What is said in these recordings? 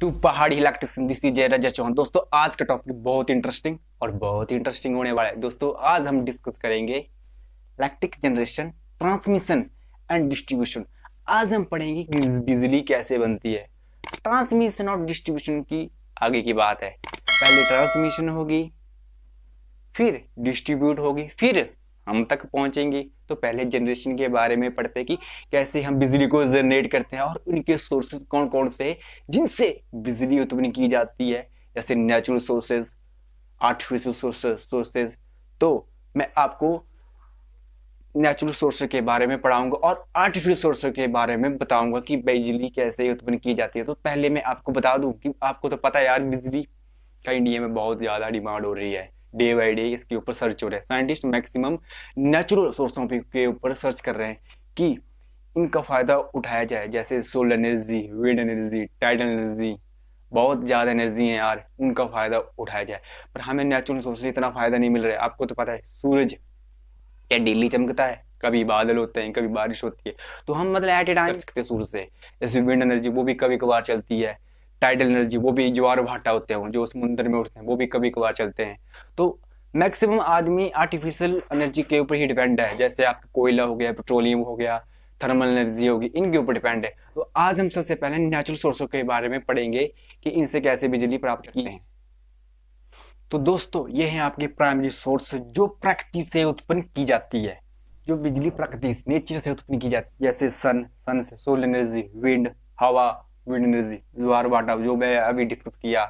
to Pahadi electrician this is Raja Chauhan दोस्तों आज का टॉपिक बहुत इंटरेस्टिंग और बहुत ही इंटरेस्टिंग होने वाला है दोस्तों आज हम डिस्कस करेंगे electric generation transmission and distribution आज हम पढ़ेंगे कि बिजली कैसे बनती है ट्रांसमिशन और डिस्ट्रीब्यूशन की आगे की बात है पहले ट्रांसमिशन होगी फिर डिस्ट्रीब्यूट होगी फिर हम तक पहुंचेंगे तो पहले जनरेशन के बारे में पढ़ते कि कैसे हम बिजली को जनरेट करते हैं और उनके सोर्सेज कौन कौन से जिनसे बिजली उत्पन्न की जाती है जैसे नेचुरल सोर्सेज आर्टिफिशियल सोर्सेज तो मैं आपको नेचुरल सोर्स के बारे में पढ़ाऊंगा और आर्टिफिशियल सोर्स के बारे में बताऊंगा कि बिजली कैसे उत्पन्न की जाती है तो पहले मैं आपको बता दूं कि आपको तो पता है यार बिजली का इंडिया में बहुत ज़्यादा डिमांड हो रही है डे बाई डे इसके ऊपर सर्च हो रहा है साइंटिस्ट मैक्सिमम नेचुरल सोर्सों के ऊपर सर्च कर रहे हैं कि इनका फ़ायदा उठाया जाए जैसे solar energy wind energy tide energy बहुत ज़्यादा एनर्जी है यार उनका फ़ायदा उठाया जाए पर हमें नेचुरल सोर्स से इतना फ़ायदा नहीं मिल रहा है आपको तो पता है सूरज क्या डेली चमकता है कभी बादल होते हैं कभी बारिश होती है तो हम मतलब एट ए टाइम सकते हैं सूरज से जैसे विंड एनर्जी वो भी कभी कभार चलती है टाइडल एनर्जी वो भी ज्वार भाटा होते हैं जो समुद्र में उठते हैं वो भी कभी कभार चलते हैं तो मैक्सिमम आदमी आर्टिफिशियल एनर्जी के ऊपर ही डिपेंड है जैसे आपका कोयला हो गया पेट्रोलियम हो गया थर्मल एनर्जी होगी इनके ऊपर डिपेंड है तो आज हम सबसे पहले नेचुरल सोर्सों के बारे में पढ़ेंगे कि इनसे कैसे बिजली प्राप्त करते हैं तो दोस्तों ये है आपके प्राइमरी सोर्स जो प्रकृति से उत्पन्न की जाती है जो बिजली प्रकृति नेचर से उत्पन्न की जाती है जैसे सन सन से सोलर एनर्जी विंड हवा विंड एनर्जी ज्वार बाटा जो मैं अभी डिस्कस किया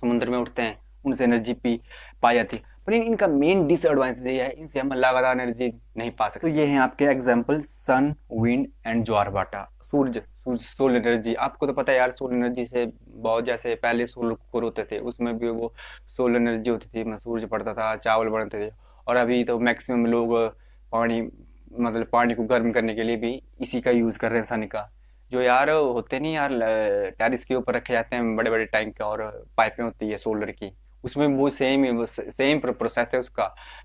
समुद्र में उठते हैं उनसे एनर्जी पी पाई जाती है पर इनका मेन डिसएडवांटेज ये है इनसे हम लगातार एनर्जी नहीं पा सकते तो ये हैं आपके एग्जांपल सन विंड एंड ज्वार बाटा सूर्य सूर्य सोलर एनर्जी आपको तो पता है यार सोलर एनर्जी से बहुत जैसे पहले सोलर कुकर होते थे उसमें भी वो सोलर एनर्जी होती थी मतलब सूर्य पड़ता था चावल बनते थे और अभी तो मैक्सिमम लोग पानी मतलब पानी को गर्म करने के लिए भी इसी का यूज़ कर रहे हैं सन का जो यार होते नहीं यार टेरिस के ऊपर रखे जाते हैं बड़े बड़े टैंक और पाइपें होती है सोलर की उसमें वो सेम सेम प्रोसेस है उसका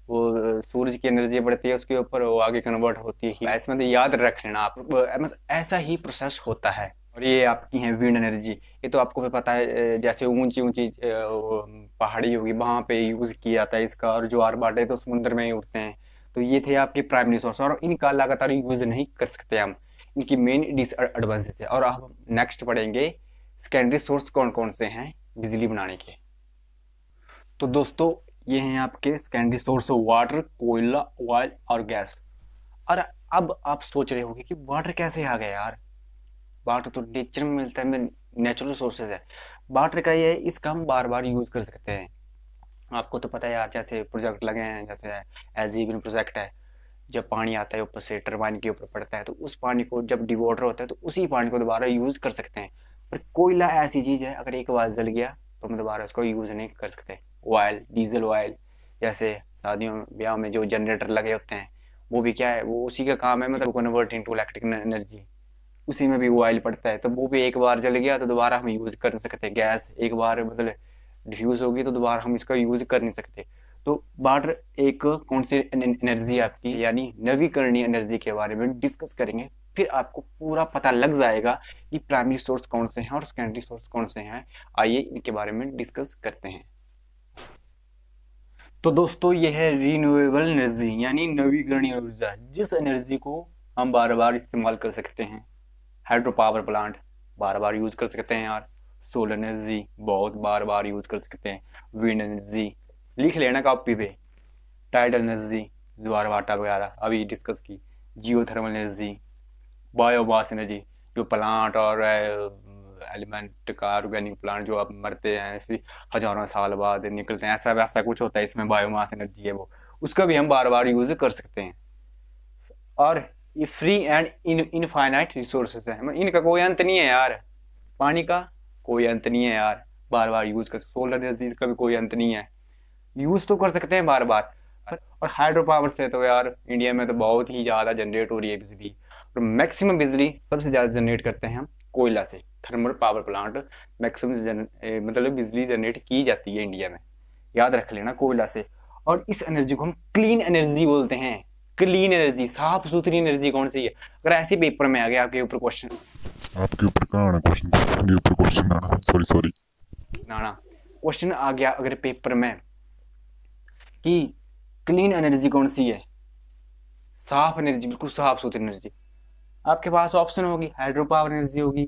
वो सूरज की एनर्जी बढ़ती है उसके ऊपर वो आगे कन्वर्ट होती है ऐसे मतलब तो याद रख लेना आप मतलब ऐसा ही प्रोसेस होता है और ये आपकी है विंड एनर्जी ये तो आपको भी पता है जैसे ऊंची ऊंची पहाड़ी होगी वहाँ पे यूज़ किया जाता है इसका और जो आर बाटे तो समुद्र में ही उड़ते हैं तो ये थे आपके प्राइम रिसोर्स और इनका लगातार यूज़ नहीं कर सकते हम इनकी मेन एडवांसेस है और अब नेक्स्ट पढ़ेंगे सेकेंडरी सोर्स कौन कौन से हैं बिजली बनाने के तो दोस्तों ये हैं आपके सेकेंडरी सोर्स वाटर कोयला ऑयल और गैस और अब आप सोच रहे होंगे कि वाटर कैसे आ गया यार वाटर तो नेचर में मिलता है नेचुरल सोर्सेज है वाटर का ये इसका हम बार बार यूज़ कर सकते हैं आपको तो पता है यार जैसे प्रोजेक्ट लगे हैं जैसे एजीबिन प्रोजेक्ट है जब पानी आता है ऊपर से टरबाइन के ऊपर पड़ता है तो उस पानी को जब डिवोटर होता है तो उसी पानी को दोबारा यूज़ कर सकते हैं पर कोयला ऐसी चीज़ है अगर एक बार जल गया तो हम दोबारा उसको यूज़ नहीं कर सकते ऑयल डीजल ऑयल जैसे शादियों ब्याह में जो जनरेटर लगे होते हैं वो भी क्या है वो उसी का काम है मतलब इन टू इलेक्ट्रिक एनर्जी उसी में भी ऑयल पड़ता है तो वो भी एक बार जल गया तो दोबारा हम यूज़ कर सकते हैं गैस एक बार मतलब डिफ्यूज़ होगी तो दोबारा हम इसका यूज़ कर नहीं सकते तो बार एक कौन सी एनर्जी आपकी यानी नवीकरणीय एनर्जी के बारे में डिस्कस करेंगे फिर आपको पूरा पता लग जाएगा कि प्राइमरी सोर्स कौन से हैं और सेकेंडरी सोर्स कौन से हैं आइए इनके बारे में डिस्कस करते हैं तो दोस्तों यह है रिन्यूएबल एनर्जी यानी नवीकरणीय ऊर्जा जिस एनर्जी को हम बार बार इस्तेमाल कर सकते हैं हाइड्रो पावर प्लांट बार बार यूज कर सकते हैं यार सोलर एनर्जी बहुत बार बार यूज कर सकते हैं विंड एनर्जी लिख लेना कॉपी पे टाइडल एनर्जी ज्वार वाटा वगैरह अभी डिस्कस की geothermal energy biomass energy जो प्लांट और एलिमेंट का ऑर्गेनिक प्लांट जो अब मरते हैं हजारों साल बाद निकलते हैं ऐसा वैसा कुछ होता है इसमें बायोमास एनर्जी है वो उसका भी हम बार बार यूज कर सकते हैं और ये free and in infinite resources हैं इनका कोई अंत नहीं है यार पानी का कोई अंत नहीं है यार बार बार यूज कर सोलर एनर्जी का भी कोई अंत नहीं है यूज तो कर सकते हैं बार बार और हाइड्रो पावर से तो यार इंडिया में तो बहुत ही ज़्यादा जनरेट हो रही है बिजली और मैक्सिमम बिजली सबसे ज़्यादा जनरेट करते हैं हम कोयला से थर्मल पावर प्लांट मैक्सिमम जन मतलब बिजली जनरेट की जाती है इंडिया में याद रख लेना कोयला से और इस एनर्जी को हम क्लीन एनर्जी बोलते हैं क्लीन एनर्जी साफ सुथरी एनर्जी कौन सी है अगर ऐसे पेपर में आ गया आपके ऊपर क्वेश्चन आपके ऊपर question question question sorry sorry question आ गया अगर पेपर में कि क्लीन एनर्जी कौन सी है साफ एनर्जी बिल्कुल साफ सुथरी एनर्जी आपके पास ऑप्शन होगी हाइड्रो पावर एनर्जी होगी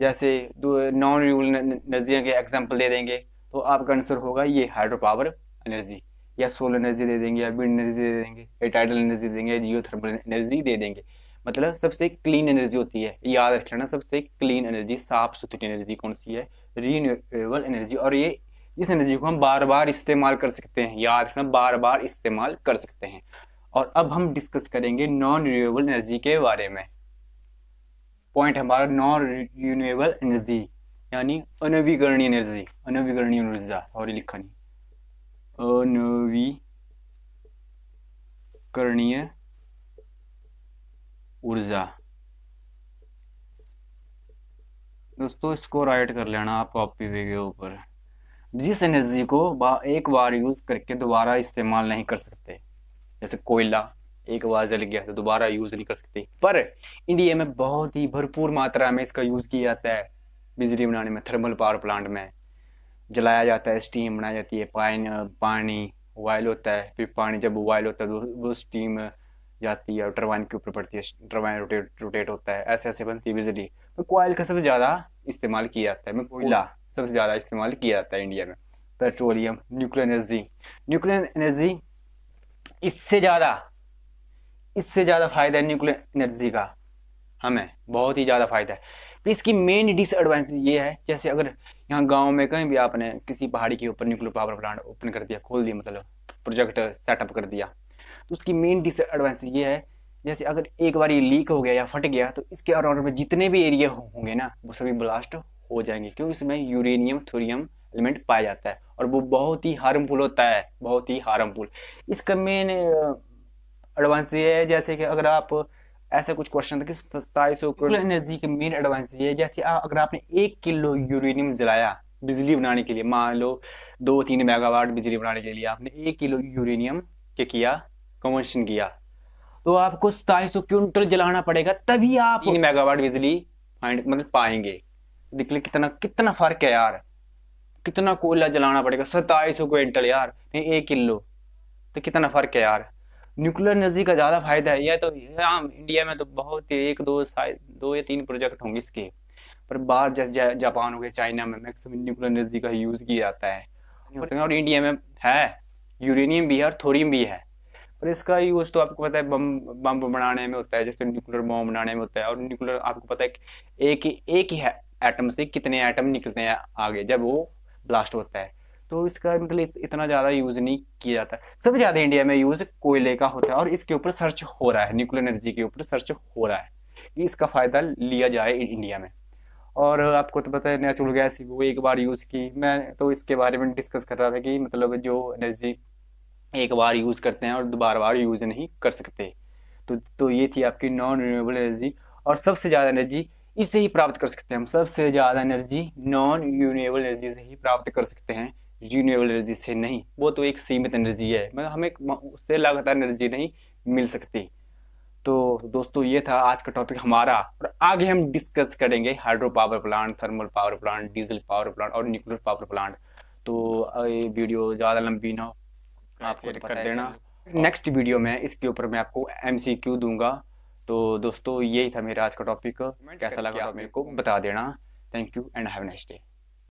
जैसे नॉन रिन्यूएबल एनर्जी के एग्जाम्पल दे देंगे तो आपका आंसर होगा ये हाइड्रो पावर एनर्जी या सोलर एनर्जी दे देंगे या विंड एनर्जी दे देंगे या टाइडल एनर्जी दे देंगे या जियो थर्मल एनर्जी दे देंगे मतलब सबसे क्लीन एनर्जी होती है याद रख लेना सबसे क्लीन एनर्जी साफ सुथरी एनर्जी कौन सी है रीन्यूएबल एनर्जी और ये इस एनर्जी को हम बार बार इस्तेमाल कर सकते हैं याद रखना बार बार इस्तेमाल कर सकते हैं और अब हम डिस्कस करेंगे नॉन रिन्यूएबल एनर्जी के बारे में पॉइंट हमारा नॉन रिन्यूएबल एनर्जी यानी अनवीकरणीय एनर्जी अनवीकरणीय ऊर्जा सॉरी लिखा नहीं अनवीकरणीय ऊर्जा दोस्तों इसको राइट कर लेना आप कॉपी के ऊपर जिस एनर्जी को एक बार यूज करके दोबारा इस्तेमाल नहीं कर सकते जैसे कोयला एक बार जल गया तो दोबारा यूज नहीं कर सकते पर इंडिया में बहुत ही भरपूर मात्रा में इसका यूज किया जाता है बिजली बनाने में थर्मल पावर प्लांट में जलाया जाता है स्टीम बनाई जाती है पाइन पानी बॉयल होता है फिर पानी जब वायल होता है तो वो स्टीम जाती है और टरबाइन के ऊपर पड़ती है टरबाइन रोटेट रोटेट होता है ऐसे ऐसे बनती है बिजली तो कोयल का सबसे ज़्यादा इस्तेमाल किया जाता है कोयला सबसे ज़्यादा इस्तेमाल किया जाता है इंडिया में petroleum nuclear energy nuclear energy इससे ज़्यादा इससे ज़्यादा फ़ायदा है न्यूक्लियर एनर्जी का हमें बहुत ही ज़्यादा फ़ायदा है इसकी मेन डिसएडवांटेज ये है जैसे अगर यहाँ गांव में कहीं भी आपने किसी पहाड़ी के ऊपर न्यूक्लियर पावर प्लांट ओपन कर दिया खोल दिया मतलब प्रोजेक्ट सेटअप कर दिया तो उसकी मेन डिसएडवांटेज ये है जैसे अगर एक बार ये लीक हो गया या फट गया तो इसके अराउंड में जितने भी एरिया होंगे ना वो सभी ब्लास्ट हो जाएंगे क्योंकि इसमें यूरेनियम थोरियम एलिमेंट पाया जाता है और वो बहुत ही हार्मफुल होता है बहुत ही हार्मफुल इसका मेन एडवांस uh, ये है जैसे कि अगर आप ऐसा कुछ क्वेश्चन था कि सताईस सौ एनर्जी के मेन एडवांस ये है जैसे आ, अगर आपने एक किलो यूरेनियम जलाया बिजली बनाने के लिए मान लो दो तीन मेगावाट बिजली बनाने के लिए आपने एक किलो यूरेनियम के किया कन्वर्शन किया तो आपको सताईस सौ क्विंटल जलाना पड़ेगा तभी आप तीन मेगावाट बिजली मतलब पाएंगे निकले कितना कितना फर्क है यार कितना कोयला जलाना पड़ेगा सताईस सौ क्विंटल यार नहीं एक किलो तो कितना फर्क है यार न्यूक्लियर एनर्जी का ज़्यादा फायदा है यह तो हाँ इंडिया में तो बहुत ही एक दो दो या तीन प्रोजेक्ट होंगे इसके पर बाहर जैसे जापान हो गया चाइना में मैक्सिमम न्यूक्लियर एनर्जी का यूज़ किया जाता है और इंडिया में है यूरेनियम भी है और थोरियम भी है पर इसका यूज तो आपको पता है बम बम बनाने में होता है जैसे न्यूक्लियर बम बनाने में होता है और न्यूक्लियर आपको पता है एक ही एक ही है एटम से कितने एटम निकलते हैं आगे जब वो ब्लास्ट होता है तो इसका मतलब इतना ज़्यादा यूज़ नहीं किया जाता सबसे ज़्यादा इंडिया में यूज़ कोयले का होता है और इसके ऊपर सर्च हो रहा है न्यूक्लियर एनर्जी के ऊपर सर्च हो रहा है कि इसका फ़ायदा लिया जाए इंडिया में और आपको तो पता है नेचुरल गैस वो एक बार यूज़ की मैं तो इसके बारे में डिस्कस कर रहा था कि मतलब जो एनर्जी एक बार यूज़ करते हैं और बार बार यूज़ नहीं कर सकते तो तो ये थी आपकी नॉन रिन्यूएबल एनर्जी और सबसे ज़्यादा एनर्जी इसे ही प्राप्त कर सकते हैं हम सबसे ज़्यादा एनर्जी नॉन यूनिएबल एनर्जी से ही प्राप्त कर सकते हैं यूनिएबल एनर्जी से नहीं वो तो एक सीमित एनर्जी है मतलब हमें उससे लगातार एनर्जी नहीं मिल सकती तो दोस्तों ये था आज का टॉपिक हमारा और आगे हम डिस्कस करेंगे hydro power plant thermal power plant diesel power plant और न्यूक्लियर पावर प्लांट तो ये वीडियो ज़्यादा लंबी ना हो आपको कर देना नेक्स्ट वीडियो में इसके ऊपर मैं आपको एमसीक्यू दूंगा तो दोस्तों यही था मेरा आज का टॉपिक कैसा लगा मेरे को बता देना thank you and have next day